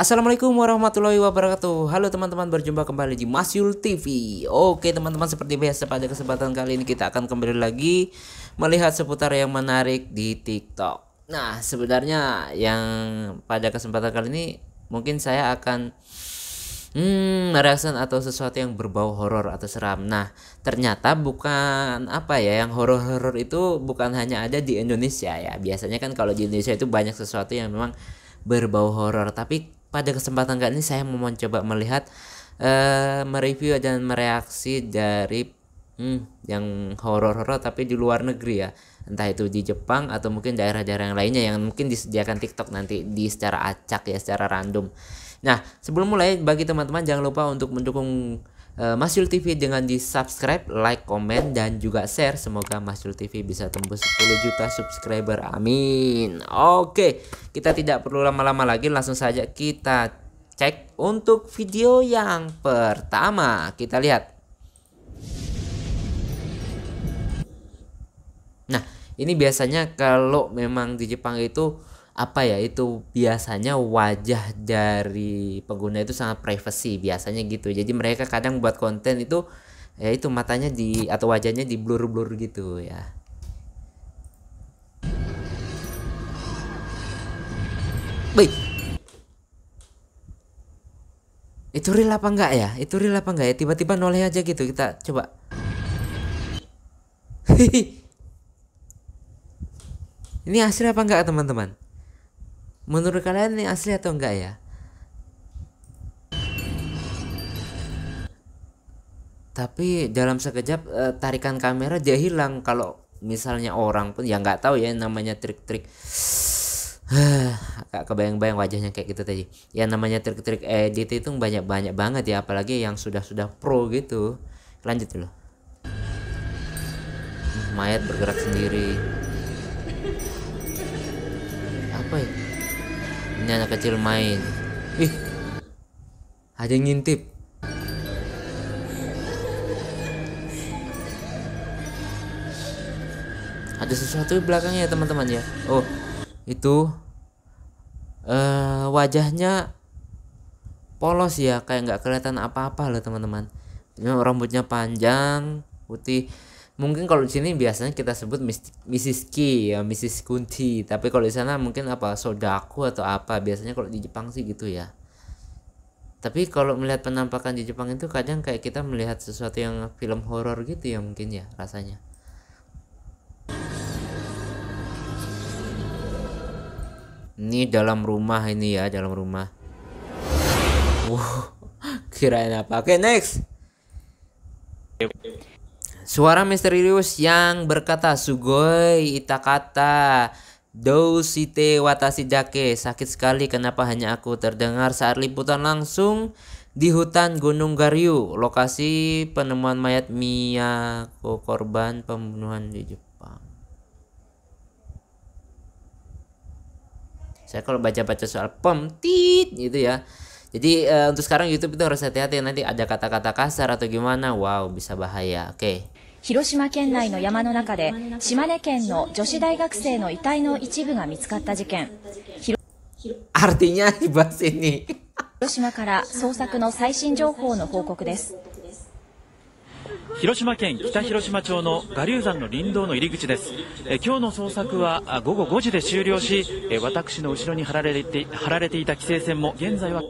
Assalamualaikum warahmatullahi wabarakatuh Halo teman-teman berjumpa kembali di Masyul TV Oke teman-teman seperti biasa pada kesempatan kali ini kita akan kembali lagi Melihat seputar yang menarik di tiktok Nah sebenarnya yang pada kesempatan kali ini Mungkin saya akan hmm, reaction atau sesuatu yang berbau horor atau seram. Nah, ternyata bukan apa ya yang horor-horor itu bukan hanya ada di Indonesia ya. Biasanya kan kalau di Indonesia itu banyak sesuatu yang memang berbau horor, tapi pada kesempatan kali ini saya mau mencoba melihat uh, mereview dan mereaksi dari hmm, yang horor-horor tapi di luar negeri ya entah itu di Jepang atau mungkin daerah-daerah yang lainnya yang mungkin disediakan TikTok nanti di secara acak ya secara random nah sebelum mulai bagi teman-teman jangan lupa untuk mendukung Masjul eh, Mas Yul TV dengan di subscribe, like, komen, dan juga share. Semoga Mas Yul TV bisa tembus 10 juta subscriber. Amin. Oke, kita tidak perlu lama-lama lagi. Langsung saja kita cek untuk video yang pertama. Kita lihat. Nah, ini biasanya kalau memang di Jepang itu apa ya itu biasanya wajah dari pengguna itu sangat privacy biasanya gitu jadi mereka kadang buat konten itu ya itu matanya di atau wajahnya di blur blur gitu ya baik itu real apa enggak ya itu real apa enggak ya tiba-tiba noleh aja gitu kita coba ini asli apa enggak teman-teman Menurut kalian ini asli atau enggak ya? Tapi dalam sekejap eh, tarikan kamera dia hilang kalau misalnya orang pun ya nggak tahu ya namanya trik-trik agak kebayang-bayang wajahnya kayak gitu tadi ya namanya trik-trik edit itu banyak-banyak banget ya apalagi yang sudah-sudah pro gitu lanjut dulu mayat bergerak sendiri apa ya ini anak kecil main ih ada yang ngintip ada sesuatu di belakangnya teman-teman ya oh itu uh, wajahnya polos ya kayak nggak kelihatan apa-apa loh teman-teman rambutnya panjang putih mungkin kalau di sini biasanya kita sebut Mrs. Ki ya Mrs. Kunti tapi kalau di sana mungkin apa sodaku atau apa biasanya kalau di Jepang sih gitu ya tapi kalau melihat penampakan di Jepang itu kadang kayak kita melihat sesuatu yang film horor gitu ya mungkin ya rasanya ini dalam rumah ini ya dalam rumah wow kirain apa oke okay, next Suara misterius yang berkata sugoi itakata dousite watashi jake sakit sekali kenapa hanya aku terdengar saat liputan langsung di hutan Gunung Garyu lokasi penemuan mayat Miyako korban pembunuhan di Jepang. Saya kalau baca-baca soal pom tit gitu ya jadi uh, untuk sekarang YouTube itu harus hati-hati nanti ada kata-kata kasar atau gimana wow bisa bahaya oke okay. 広島県内の山の中で島根県の女子大学生の遺体の一部が見つかった事件 Artinya 広島から捜索の最新情報の報告です広島県北広島町の我流山の林道の入り口ですえ今日の捜索は午後5時で終了し私の後ろに貼られて貼られていた規制線も現在は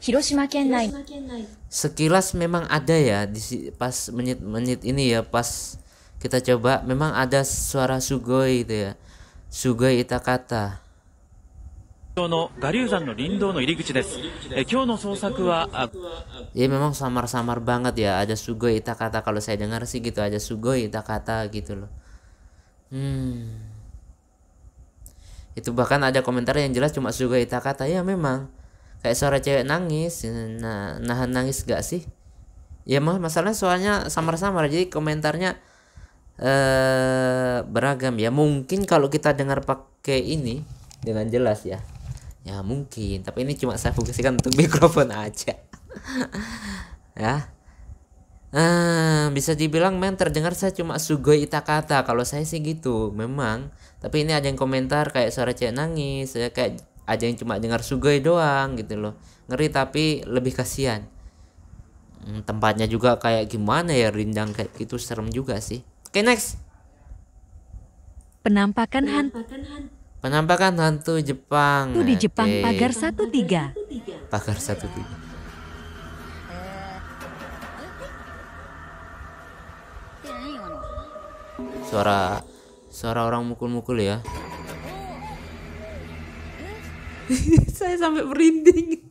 Hiroshima Kenai. Sekilas memang ada ya di pas menit-menit ini ya pas kita coba memang ada suara sugoi itu ya. Sugoi itakata. の我流山の林道の入り口です。え今日の捜索は Ya memang samar-samar banget ya. Ada sugoi kata kalau saya dengar sih gitu ada sugoi kata gitu loh. Hmm. Itu bahkan ada komentar yang jelas cuma sugoi kata ya memang kayak suara cewek nangis. Nah, nahan nangis gak sih? Ya mas masalahnya soalnya samar-samar jadi komentarnya eh beragam ya. Mungkin kalau kita dengar pakai ini dengan jelas ya ya mungkin tapi ini cuma saya fungsikan untuk mikrofon aja ya eh, bisa dibilang men terdengar saya cuma sugoi itakata kalau saya sih gitu memang tapi ini ada yang komentar kayak suara cewek nangis ya kayak ada yang cuma dengar sugoi doang gitu loh ngeri tapi lebih kasihan hmm, tempatnya juga kayak gimana ya rindang kayak gitu serem juga sih oke okay, next penampakan Han, penampakan Han Penampakan hantu Jepang. Itu di Jepang okay. pagar 13. Pagar 13. Suara suara orang mukul-mukul ya. Saya sampai merinding.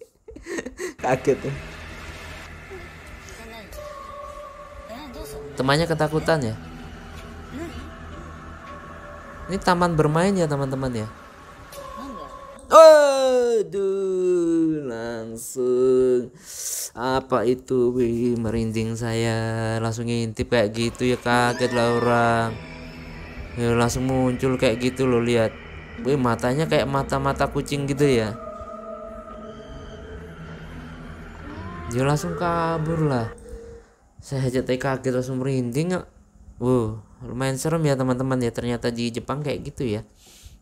Kaget ya. Temannya ketakutan ya. Ini taman bermain ya teman-teman ya. Aduh, langsung apa itu Wih, merinding saya langsung ngintip kayak gitu ya kaget lah orang ya langsung muncul kayak gitu loh lihat Wih, matanya kayak mata-mata kucing gitu ya dia ya, langsung kabur lah saya aja kaget langsung merinding ya lumayan serem ya teman-teman ya ternyata di Jepang kayak gitu ya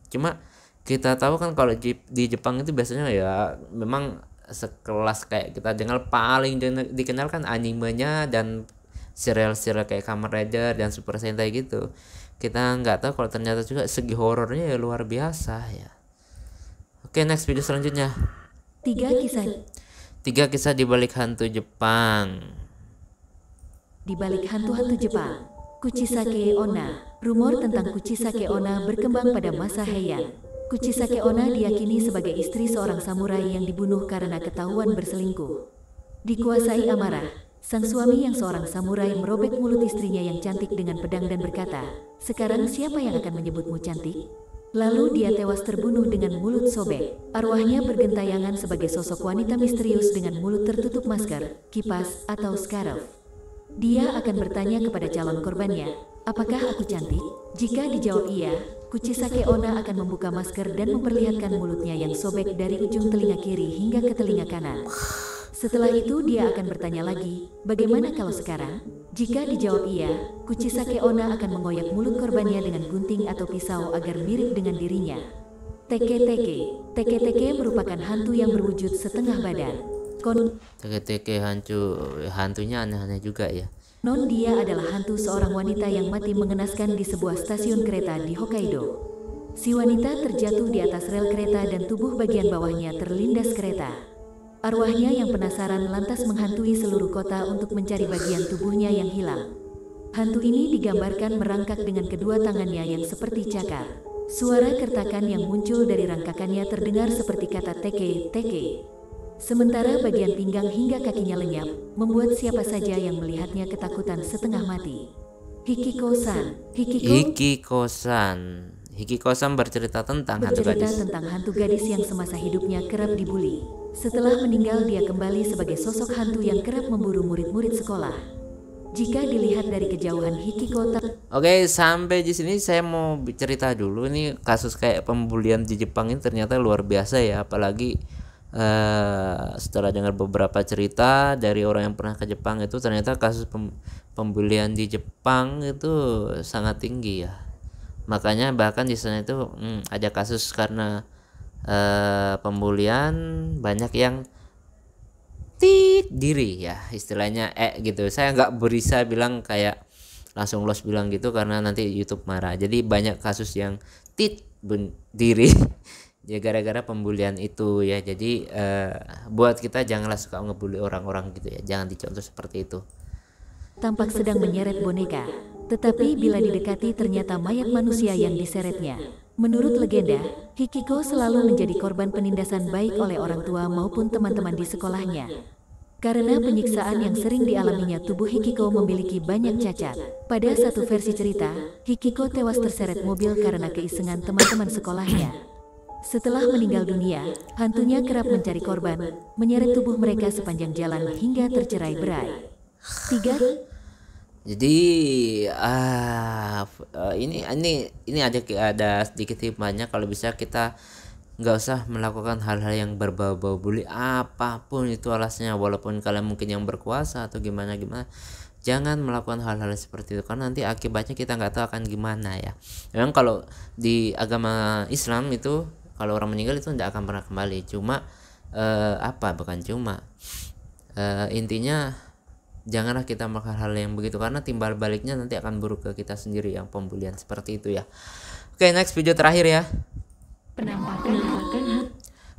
cuma kita tahu kan kalau di Jepang itu biasanya ya memang sekelas kayak kita dengar paling dikenal kan animenya dan serial-serial kayak Kamen Rider dan Super Sentai gitu kita nggak tahu kalau ternyata juga segi horornya ya luar biasa ya oke next video selanjutnya tiga kisah tiga kisah di balik hantu Jepang di balik hantu-hantu Jepang Kuchisake Ona Rumor tentang Kuchisake Ona berkembang pada masa Heian. Kuchisake Ona diyakini sebagai istri seorang samurai yang dibunuh karena ketahuan berselingkuh. Dikuasai amarah, sang suami yang seorang samurai merobek mulut istrinya yang cantik dengan pedang dan berkata, sekarang siapa yang akan menyebutmu cantik? Lalu dia tewas terbunuh dengan mulut sobek. Arwahnya bergentayangan sebagai sosok wanita misterius dengan mulut tertutup masker, kipas, atau scarf. Dia akan bertanya kepada calon korbannya, apakah aku cantik? Jika dijawab iya, Kuchisake Ona akan membuka masker dan memperlihatkan mulutnya yang sobek dari ujung telinga kiri hingga ke telinga kanan. Setelah itu dia akan bertanya lagi, bagaimana kalau sekarang? Jika dijawab iya, Kuchisake Ona akan mengoyak mulut korbannya dengan gunting atau pisau agar mirip dengan dirinya. Teke-teke, teke-teke merupakan hantu yang berwujud setengah badan teke-teke hantu hantunya aneh-aneh juga ya. Non dia adalah hantu seorang wanita yang mati mengenaskan di sebuah stasiun kereta di Hokkaido. Si wanita terjatuh di atas rel kereta dan tubuh bagian bawahnya terlindas kereta. Arwahnya yang penasaran lantas menghantui seluruh kota untuk mencari bagian tubuhnya yang hilang. Hantu ini digambarkan merangkak dengan kedua tangannya yang seperti cakar. Suara kertakan yang muncul dari rangkakannya terdengar seperti kata teke, teke. Sementara bagian pinggang hingga kakinya lenyap, membuat siapa saja yang melihatnya ketakutan setengah mati. Hikiko-san, Hikikosan, Hikikosan, hikiko Hikikosan. Hikikosan bercerita tentang bercerita hantu gadis. tentang hantu gadis yang semasa hidupnya kerap dibully. Setelah meninggal dia kembali sebagai sosok hantu yang kerap memburu murid-murid sekolah. Jika dilihat dari kejauhan Hikikota. Oke, sampai di sini saya mau bercerita dulu nih kasus kayak pembulian di Jepang ini ternyata luar biasa ya, apalagi Uh, setelah dengar beberapa cerita dari orang yang pernah ke Jepang itu ternyata kasus pem pembelian di Jepang itu sangat tinggi ya makanya bahkan di sana itu hmm, ada kasus karena uh, eh, pembulian banyak yang tit diri ya istilahnya eh gitu saya nggak berisa bilang kayak langsung los bilang gitu karena nanti YouTube marah jadi banyak kasus yang tit diri ya gara-gara pembulian itu ya jadi uh, buat kita janganlah suka ngebully orang-orang gitu ya jangan dicontoh seperti itu tampak sedang menyeret boneka tetapi bila didekati ternyata mayat manusia yang diseretnya menurut legenda Hikiko selalu menjadi korban penindasan baik oleh orang tua maupun teman-teman di sekolahnya karena penyiksaan yang sering dialaminya tubuh Hikiko memiliki banyak cacat. Pada satu versi cerita, Hikiko tewas terseret mobil karena keisengan teman-teman sekolahnya. Setelah meninggal dunia, hantunya kerap mencari korban, menyeret tubuh mereka sepanjang jalan hingga tercerai berai. Tiga. Jadi ah eh, ini ini ini ada ada sedikit hikmahnya kalau bisa kita nggak usah melakukan hal-hal yang berbau-bau bully apapun itu alasnya walaupun kalian mungkin yang berkuasa atau gimana gimana jangan melakukan hal-hal seperti itu karena nanti akibatnya kita nggak tahu akan gimana ya memang kalau di agama Islam itu kalau orang meninggal itu tidak akan pernah kembali cuma uh, apa bukan cuma uh, intinya janganlah kita melakukan hal yang begitu karena timbal baliknya nanti akan buruk ke kita sendiri yang pembulian seperti itu ya oke next video terakhir ya penampakan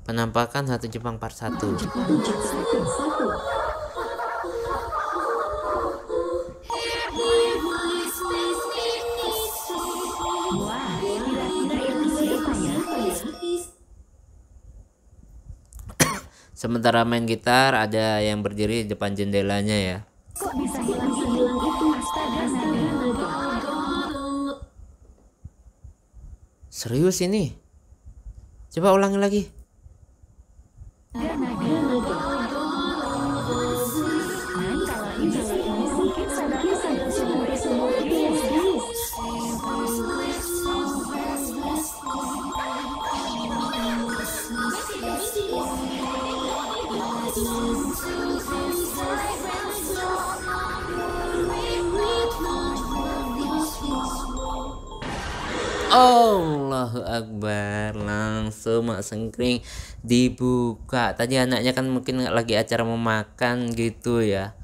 penampakan satu Jepang part satu. Sementara main gitar ada yang berdiri di depan jendelanya ya. Oh, Serius ini? Coba ulangi lagi. Allahu Akbar langsung mak sengkring dibuka tadi anaknya kan mungkin lagi acara memakan gitu ya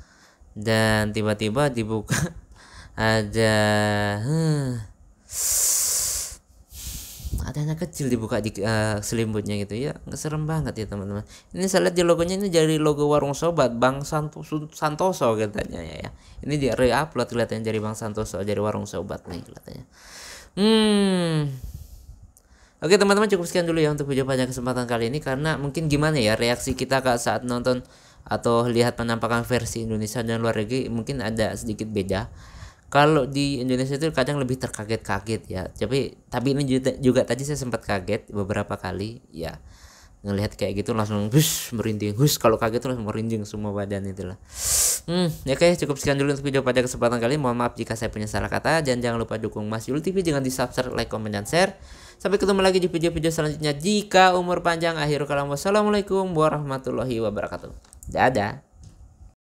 dan tiba-tiba dibuka ada huh, ada anak kecil dibuka di uh, selimutnya gitu ya serem banget ya teman-teman ini saya lihat di logonya ini jadi logo warung sobat Bang Santoso, Santoso katanya ya ini di re-upload kelihatannya dari Bang Santoso dari warung sobat nih kelihatannya Hmm. Oke teman-teman cukup sekian dulu ya untuk video pada kesempatan kali ini karena mungkin gimana ya reaksi kita kak saat nonton atau lihat penampakan versi Indonesia dan luar negeri mungkin ada sedikit beda. Kalau di Indonesia itu kadang lebih terkaget-kaget ya. Tapi tapi ini juga, juga tadi saya sempat kaget beberapa kali ya ngelihat kayak gitu langsung bus merinding hus kalau kaget tuh langsung merinding semua badan itulah Hmm, ya oke, cukup sekian dulu untuk video pada kesempatan kali. Mohon maaf jika saya punya salah kata dan jangan lupa dukung Mas Yul TV dengan di-subscribe, like, komen dan share. Sampai ketemu lagi di video-video selanjutnya. Jika umur panjang akhir kalam wassalamualaikum warahmatullahi wabarakatuh. Dadah.